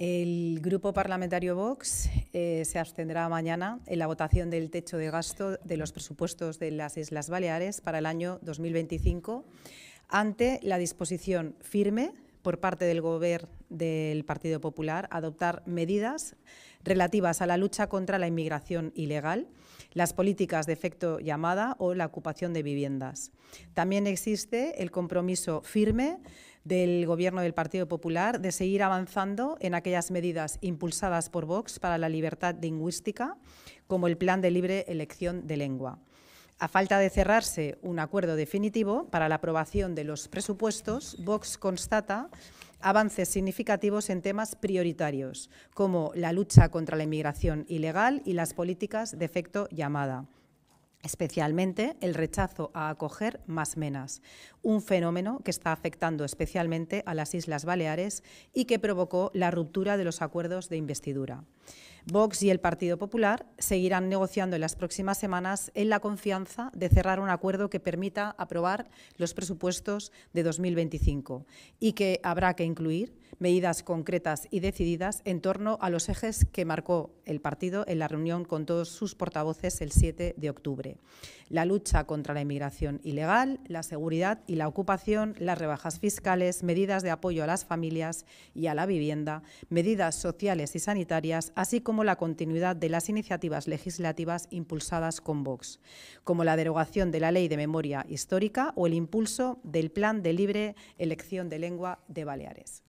El Grupo Parlamentario Vox eh, se abstendrá mañana en la votación del techo de gasto de los presupuestos de las Islas Baleares para el año 2025 ante la disposición firme por parte del Gobierno del Partido Popular adoptar medidas relativas a la lucha contra la inmigración ilegal, las políticas de efecto llamada o la ocupación de viviendas. También existe el compromiso firme del Gobierno del Partido Popular de seguir avanzando en aquellas medidas impulsadas por Vox para la libertad lingüística, como el plan de libre elección de lengua. A falta de cerrarse un acuerdo definitivo para la aprobación de los presupuestos, Vox constata avances significativos en temas prioritarios, como la lucha contra la inmigración ilegal y las políticas de efecto llamada especialmente el rechazo a acoger más menas, un fenómeno que está afectando especialmente a las Islas Baleares y que provocó la ruptura de los acuerdos de investidura. Vox y el Partido Popular seguirán negociando en las próximas semanas en la confianza de cerrar un acuerdo que permita aprobar los presupuestos de 2025 y que habrá que incluir medidas concretas y decididas en torno a los ejes que marcó el partido en la reunión con todos sus portavoces el 7 de octubre. La lucha contra la inmigración ilegal, la seguridad y la ocupación, las rebajas fiscales, medidas de apoyo a las familias y a la vivienda, medidas sociales y sanitarias, así como la continuidad de las iniciativas legislativas impulsadas con Vox, como la derogación de la Ley de Memoria Histórica o el impulso del Plan de Libre Elección de Lengua de Baleares.